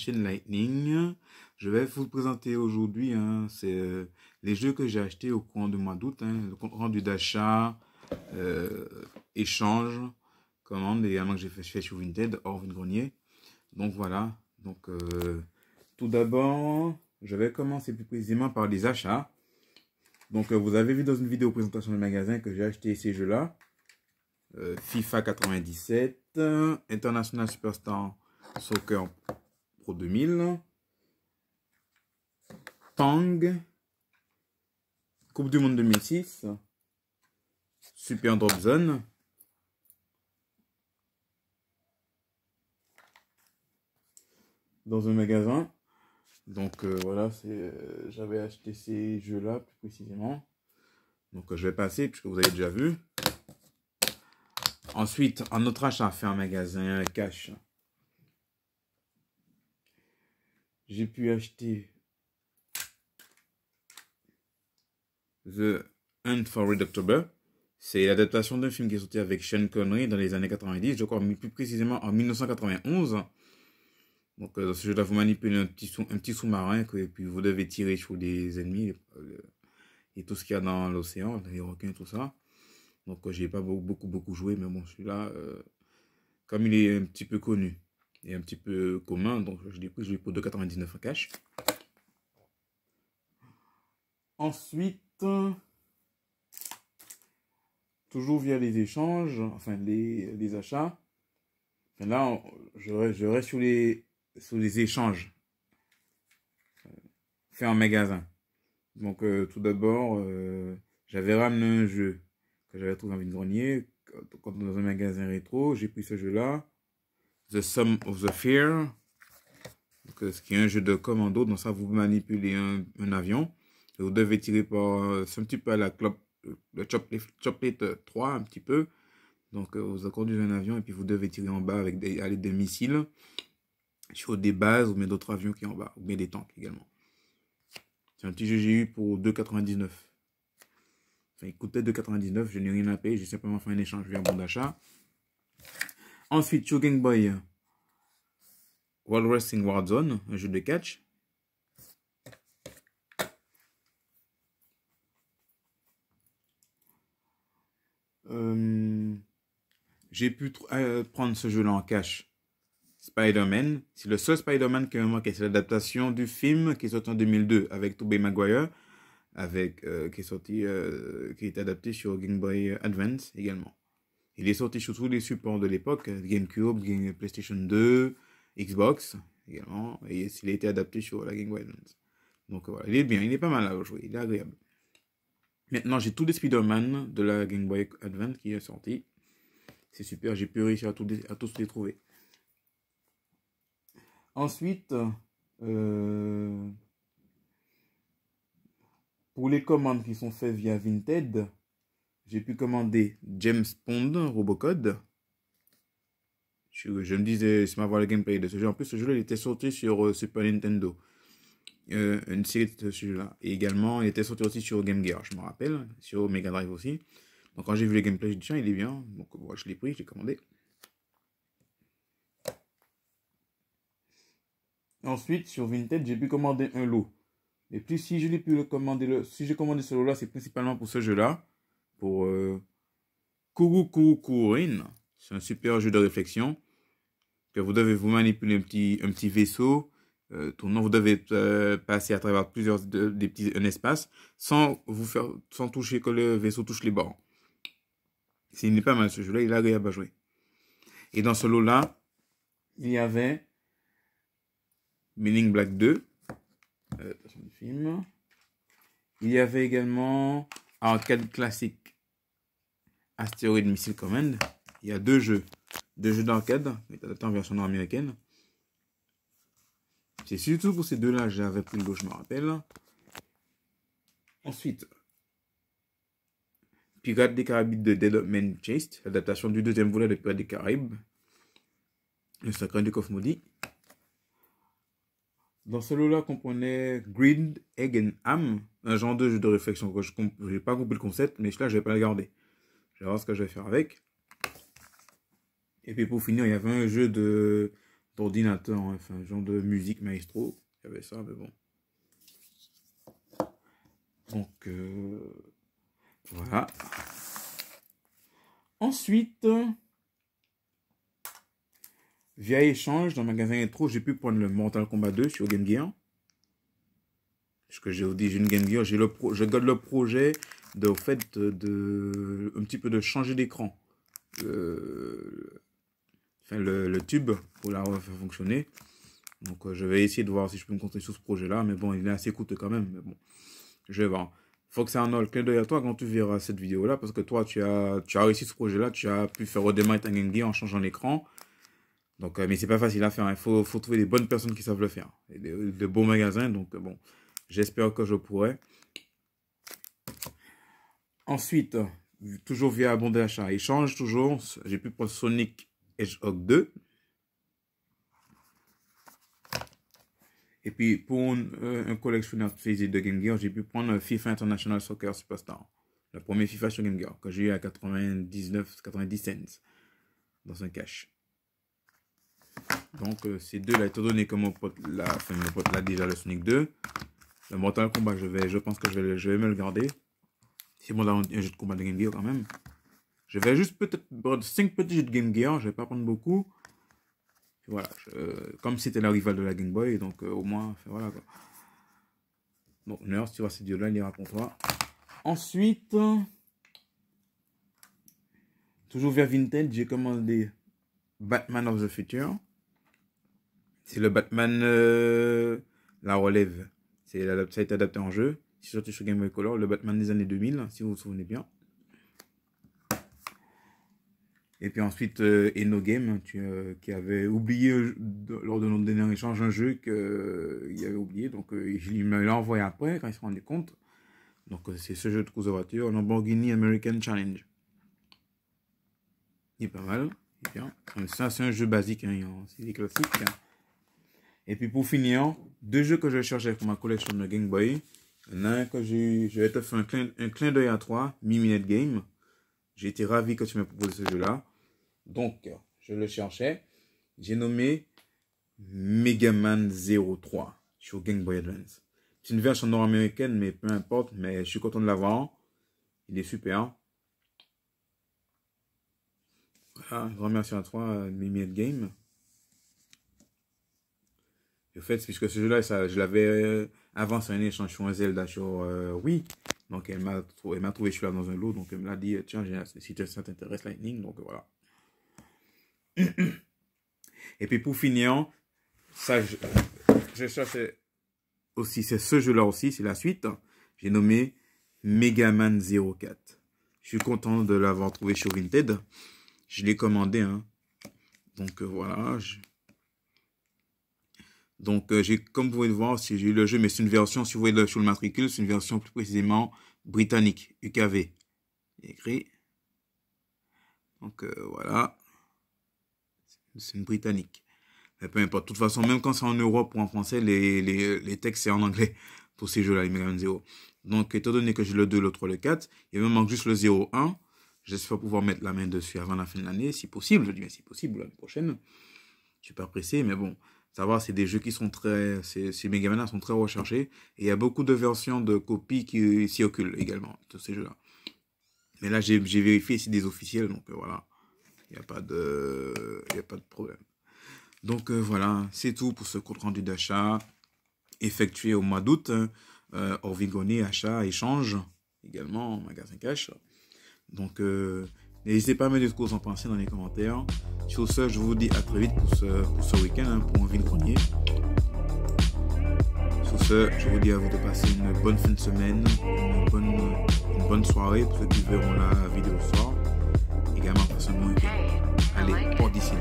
chaîne Lightning. Je vais vous présenter aujourd'hui hein, c'est euh, les jeux que j'ai acheté au courant du mois d'août. Hein, le compte rendu d'achat, euh, échange, commande également que j'ai fait, chez sur Vinted, hors grenier. Donc voilà. Donc euh, tout d'abord, je vais commencer plus précisément par les achats. Donc vous avez vu dans une vidéo présentation du magasin que j'ai acheté ces jeux-là. FIFA 97, International Superstar Soccer Pro 2000, Tang, Coupe du Monde 2006, Super Drop Zone, dans un magasin. Donc euh, voilà, euh, j'avais acheté ces jeux-là plus précisément. Donc euh, je vais passer puisque vous avez déjà vu. Ensuite, un autre achat fait un magasin cash. j'ai pu acheter The Hunt for Red October. C'est l'adaptation d'un film qui est sorti avec Sean Connery dans les années 90, je crois plus précisément en 1991. Donc euh, dans ce jeu vous manipulez un petit, sous, petit sous-marin et puis vous devez tirer sur des ennemis euh, et tout ce qu'il y a dans l'océan, les requins, tout ça. Donc euh, j'ai pas beaucoup, beaucoup joué, mais bon, celui-là, comme il est un petit peu connu est un petit peu commun, donc je l'ai pris, je l'ai pour 2,99 en cash. Ensuite, toujours via les échanges, enfin les, achats, là, je, je, reste sur les, sur les échanges euh, Fait en magasin. Donc euh, tout d'abord, euh, j'avais ramené un jeu que j'avais trouvé dans une grenier, quand dans un magasin rétro, j'ai pris ce jeu-là, The Sum of the Fear, euh, ce qui est un jeu de commando, donc ça vous manipulez un, avion, vous devez tirer par, euh, c'est un petit peu à la clope, euh, le Choplet 3 un petit peu, donc vous conduisez un avion et puis vous devez tirer en bas avec des, à l'aide des missiles, sur des bases ou mettez d'autres avions qui sont en bas, ou mettez des tanks également. C'est un petit jeu que j'ai eu pour 2,99. Enfin, il coûtait 2,99, je n'ai rien à payer, j'ai simplement fait un échange via bon d'achat. Ensuite, sur Boy, World Wrestling Warzone, un jeu de catch. Euh, j'ai pu euh, prendre ce jeu-là en cash. Spider-Man, c'est le seul Spider-Man qui est C'est l'adaptation du film qui est sorti en 2002 avec Tobey Maguire, avec, euh, qui, est sorti, qui est adapté sur Game Boy Advance également. Il est sorti sur tous les supports de l'époque, euh, GameCube, PlayStation 2, Xbox également, et il a été adapté sur la Game Boy Advance. Donc voilà, il est bien, il est pas mal à jouer, il est agréable. Maintenant, j'ai tous les Spider-Man de la Game Boy Advance qui est sorti. C'est super, j'ai pu réussir à, à tous les trouver. Ensuite, euh, pour les commandes qui sont faites via Vinted, j'ai pu commander James Bond Robocode. Je, je me disais, c'est ma voix le gameplay de ce jeu. En plus, ce jeu-là, il était sorti sur euh, Super Nintendo. Euh, une série de ce jeu-là. Et également, il était sorti aussi sur Game Gear, je me rappelle. Sur Mega Drive aussi. Donc, quand j'ai vu le gameplay, je dit, tiens, il est bien. Donc, moi je l'ai pris, je l'ai commandé. Ensuite, sur Vinted, j'ai pu commander un lot. Et puis, si je l'ai pu commander, le, si j'ai commandé ce lot-là, c'est principalement pour ce jeu-là pour euh, C'est un super jeu de réflexion que vous devez vous manipuler un petit, un petit vaisseau. Euh, tournant, vous devez euh, passer à travers plusieurs des petits un espace sans vous faire sans toucher que le vaisseau touche les bords. S'il n'est pas mal ce jeu-là, il est agréable à jouer. Et dans ce lot-là, il y avait Meaning Black 2. Euh, il y avait également Arcade Classique. Asteroid Missile Command. Il y a deux jeux. Deux jeux d'arcade, Mais adaptés en version nord-américaine. C'est surtout pour ces deux-là j'avais pris le goût je me rappelle. Ensuite, Pirates des Caraïbes de Dead Men Chase, adaptation du deuxième volet de Pirates des Caraïbes, le sacré du coffre maudit. Dans ce lot-là, comprenait Green Egg and Ham, un genre de jeu de réflexion je n'ai pas compris le concept, mais celui-là, je vais pas le garder. Je vais voir ce que je vais faire avec. Et puis pour finir, il y avait un jeu de d'ordinateur, hein, enfin, genre de musique maestro. Il y avait ça, mais bon. Donc, euh, voilà. Ensuite, via échange dans le magasin intro, j'ai pu prendre le Mortal Kombat 2 sur Game Gear. Parce que j'ai dit, j'ai une Game Gear, j'ai le pro, je garde le projet de, au fait de, un petit peu de changer d'écran. Euh, le, tube pour la faire fonctionner. Donc euh, je vais essayer de voir si je peux me concentrer sur ce projet-là, mais bon, il est assez coûteux quand même, mais bon, je vais voir. Faut que c'est un a clin d'œil à toi quand tu verras cette vidéo-là, parce que toi, tu as, tu as réussi ce projet-là, tu as pu faire redémarrer un en changeant l'écran. Donc, euh, mais c'est pas facile à faire, il hein. faut, trouver des bonnes personnes qui savent le faire, et de, de beaux magasins, donc bon, j'espère que je pourrai. Ensuite, euh, toujours via bon il échange toujours, j'ai pu prendre Sonic Hedgehog 2. Et puis, pour un, collection euh, un collectionneur physique de Game Gear, j'ai pu prendre euh, FIFA International Soccer Superstar. Le premier FIFA sur Game Gear, que j'ai eu à 99-90 cents dans un cash. Donc, ces deux-là, étant donné que mon pote l'a déjà le Sonic 2, le Mortal Kombat, je, vais, je pense que je vais, je vais me le garder. C'est bon a un jeu de combat de Game Gear quand même. Je vais juste peut-être prendre 5 petits jeux de Game Gear, je vais pas prendre beaucoup. voilà, euh, comme c'était la rivale de la Game Boy, donc euh, au moins, voilà quoi. Bon, Nurse, tu vois, c'est dieux-là, il y contre toi. Ensuite, toujours vers Vintage, j'ai commandé Batman of the Future. C'est le Batman, euh, la relève. C'est adapté en jeu. C'est sorti sur Game Boy Color, le Batman des années 2000, si vous vous souvenez bien. Et puis ensuite, euh, Eno Game, tu, euh, qui avait oublié euh, lors de notre dernier échange un jeu qu'il euh, avait oublié. Donc, il m'a envoyé après quand il se rendait compte. Donc, c'est ce jeu de course de voiture, Lamborghini American Challenge. Il est pas mal. Ça, c'est un jeu basique, hein, c'est des classiques. Hein. Et puis pour finir, deux jeux que je cherchais pour ma collection de Game Boy, que Je vais te faire un clin, d'œil à toi, Miminette Game. J'ai été ravi que tu m'aies proposé ce jeu-là. Donc, je le cherchais. J'ai nommé Mega Man 03 sur Game Boy Advance. C'est une version nord-américaine, mais peu importe. Mais je suis content de l'avoir. Il est super. Voilà, grand merci à toi, Mimi Game. Et fait, puisque ce jeu-là, je l'avais avant, c'est un échange sur un Zelda euh, oui. Donc, elle m'a trouvé, trouvé, je suis là dans un lot. Donc, elle me l'a dit, tiens, si ça t'intéresse, Lightning. Donc, voilà. Et puis, pour finir, ça, je, aussi, c'est ce jeu-là aussi, c'est la suite. J'ai nommé Megaman 04. Je suis content de l'avoir trouvé sur Vinted. Je l'ai commandé, hein. Donc, euh, voilà, donc, euh, j'ai, comme vous pouvez le voir, si j'ai eu le jeu, mais c'est une version, si vous voyez le, sur le matricule, c'est une version plus précisément britannique, UKV. Écrit. Donc, euh, voilà. C'est une britannique. Mais peu importe. De toute façon, même quand c'est en Europe ou en français, les, les, les textes, c'est en anglais pour ces jeux-là, les Mega 0. Donc, étant donné que j'ai le 2, le 3, le 4, il me manque juste le 0, 1. J'espère pouvoir mettre la main dessus avant la fin de l'année, si possible. Je dis bien si possible, l'année prochaine. Je suis pas pressé, mais bon. Ça c'est des jeux qui sont très. Ces Mega sont très recherchés. Et il y a beaucoup de versions de copies qui circulent également, de ces jeux-là. Mais là, j'ai vérifié, c'est des officiels, donc euh, voilà. Il n'y a, pas de, a pas de problème. Donc euh, voilà, c'est tout pour ce compte rendu d'achat effectué au mois d'août. Euh, achat, échange, également magasin cash. Donc euh, N'hésitez pas à mettre ce que vous en pensez dans les commentaires. Sur ce, je vous dis à très vite pour ce, week-end, hein, pour un vide grenier. Sur ce, je vous dis à vous de passer une bonne fin de semaine, une bonne, soirée pour ceux qui verront la vidéo ce soir. Également, passez un bon week-end. Allez, pour d'ici